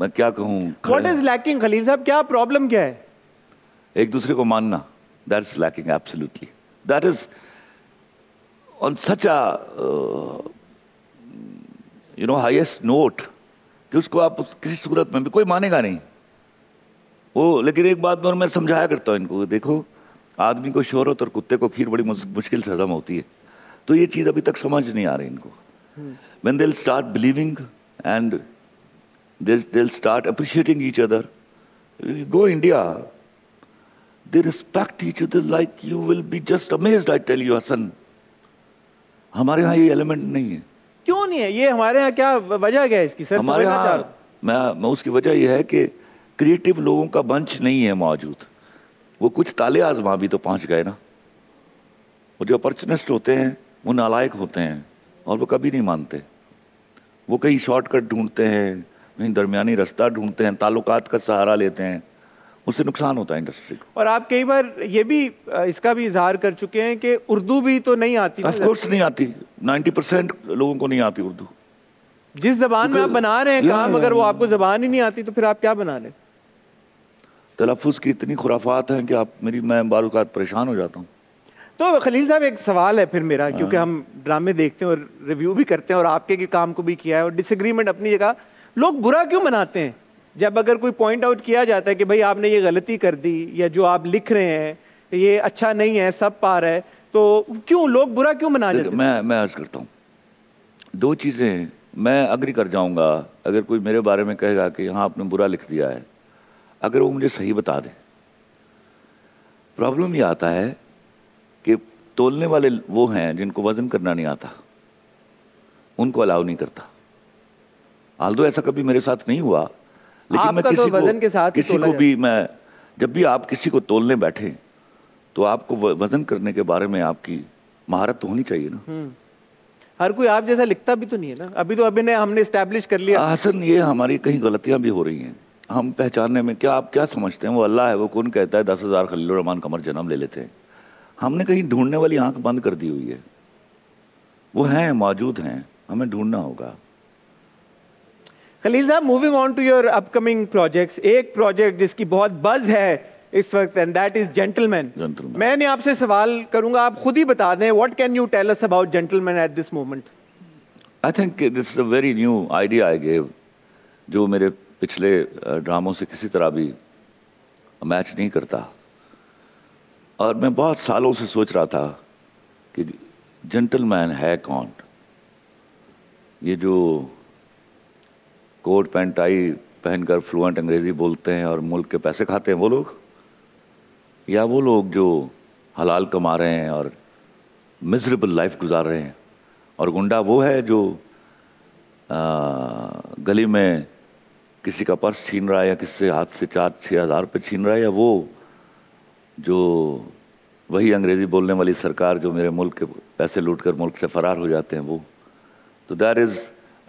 मैं क्या कहूँ वॉट इज लैकिंग खलील साहब क्या प्रॉब्लम क्या है एक दूसरे को मानना that is lacking absolutely that is on such a you know highest note कि उसको आप उस, किसी सूरत में भी कोई मानेगा नहीं वो लेकिन एक बात मैं मैं समझाया करता हूँ इनको देखो आदमी को शोहरत और कुत्ते को खीर बड़ी मुश्किल से हजम होती है तो ये चीज़ अभी तक समझ नहीं आ रही इनको when they'll start believing and They'll, they'll start appreciating each other. You go India, they respect each other like you will be just amazed, I tell you, Hassan. हमारे यहाँ ये एलिमेंट नहीं है क्यों नहीं है ये हमारे यहाँ क्या वजह क्या है इसकी सर हमारे यहाँ मैं मैं उसकी वजह ये है कि क्रिएटिव लोगों का बंच नहीं है मौजूद वो कुछ ताले आजमा भी तो पहुँच गए ना वो जो अपॉर्चुनिस्ट होते हैं वो नालायक होते हैं और वो कभी नहीं मानते वो कहीं शॉर्टकट ढूंढते हैं कहीं दरमियानी रास्ता ढूंढते हैं ताल्लुकात का सहारा लेते हैं उससे नुकसान होता है इंडस्ट्री और आप कई बार ये भी इसका भी इजहार कर चुके हैं कि उर्दू भी तो नहीं आती कोर्स नहीं आती 90 परसेंट लोगों को नहीं आती उर्दू जिस जबान में आप बना रहे हैं काम अगर वो आपको जबान ही नहीं आती तो फिर आप क्या बना रहे तलफ़ की इतनी खुराफात हैं कि आप मेरी मैं बारूकात परेशान हो जाता हूँ तो खलील साहब एक सवाल है फिर मेरा क्योंकि हाँ। हम ड्रामे देखते हैं और रिव्यू भी करते हैं और आपके के काम को भी किया है और डिसग्रीमेंट अपनी जगह लोग बुरा क्यों मनाते हैं जब अगर कोई पॉइंट आउट किया जाता है कि भाई आपने ये गलती कर दी या जो आप लिख रहे हैं ये अच्छा नहीं है सब पा रहा है तो क्यों लोग बुरा क्यों मना लेते मैं मैं अर्ज करता हूँ दो चीज़ें मैं अग्री कर जाऊँगा अगर कोई मेरे बारे में कहेगा कि हाँ आपने बुरा लिख दिया है अगर वो मुझे सही बता दे प्रॉब्लम ये आता है कि तोलने वाले वो हैं जिनको वज़न करना नहीं आता उनको अलाउ नहीं करता हाल तो ऐसा कभी मेरे साथ नहीं हुआ लेकिन मैं तो किसी वजन के साथ किसी को भी मैं जब भी आप किसी को तोलने बैठे तो आपको वजन करने के बारे में आपकी महारत तो होनी चाहिए ना हम्म। हर कोई आप जैसा लिखता भी तो नहीं है ना अभी तो अभी ने हमने स्टैब्लिश कर लिया हसन ये हमारी कहीं गलतियां भी हो रही हैं हम पहचानने में क्या आप क्या समझते हैं वो अल्लाह है वो कौन कहता है दस हज़ार खलील कमर जन्म ले लेते हैं हमने कहीं ढूंढने वाली आंख बंद कर दी हुई है वो हैं मौजूद हैं हमें ढूंढना होगा खलील साहब moving on to your upcoming projects एक प्रोजेक्ट जिसकी बहुत बज है इस वक्त एंड दैट इज जेंटलमैन मैंने आपसे सवाल करूंगा आप खुद ही बता दें what can you tell us about gentleman at this moment I think this is a very new idea I gave जो मेरे पिछले ड्रामों से किसी तरह भी मैच नहीं करता और मैं बहुत सालों से सोच रहा था कि जेंटलमैन है कौन ये जो कोट पैंट टाई पहनकर फ्लुएंट अंग्रेज़ी बोलते हैं और मुल्क के पैसे खाते हैं वो लोग या वो लोग जो हलाल कमा रहे हैं और मिजरेबल लाइफ गुजार रहे हैं और गुंडा वो है जो आ, गली में किसी का पर्स छीन रहा है या किससे हाथ से चार छः हज़ार रुपये छीन रहा है या वो जो वही अंग्रेज़ी बोलने वाली सरकार जो मेरे मुल्क के पैसे लूट कर मुल्क से फ़रार हो जाते हैं वो तो there is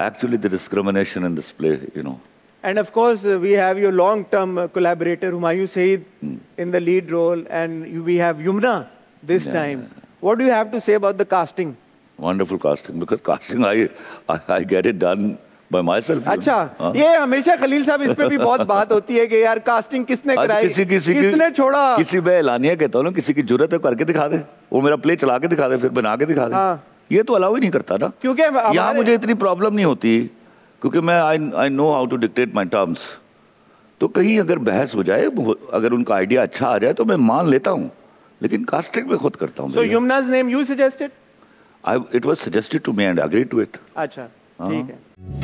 actually the discrimination in this play, you know. And of course, uh, we have your long-term uh, collaborator, Humayun Saeed, mm. in the lead role, and you, we have Yumna this yeah, time. What do you have to say about the casting? Wonderful casting, because casting, I, I, I get it done by myself. अच्छा हाँ? ये हमेशा Khalil साहब इस पे भी बहुत बात होती है कि यार kisne किसने कराई किसी kisne किसने की, छोड़ा किसी मैं एलानिया कहता हूँ किसी की जरूरत है करके दिखा दे वो मेरा play चला के दिखा दे फिर बना के दिखा दे हाँ. ये तो अलाउ ही नहीं करता ना क्योंकि यहाँ मुझे इतनी प्रॉब्लम नहीं होती क्योंकि मैं I I know how to dictate my terms तो कहीं अगर बहस हो जाए अगर उनका आइडिया अच्छा आ जाए तो मैं मान लेता हूँ लेकिन कास्टिंग में खुद करता हूँ यमुनाज name you suggested I it was suggested to me and agree to it अच्छा हाँ। ठीक है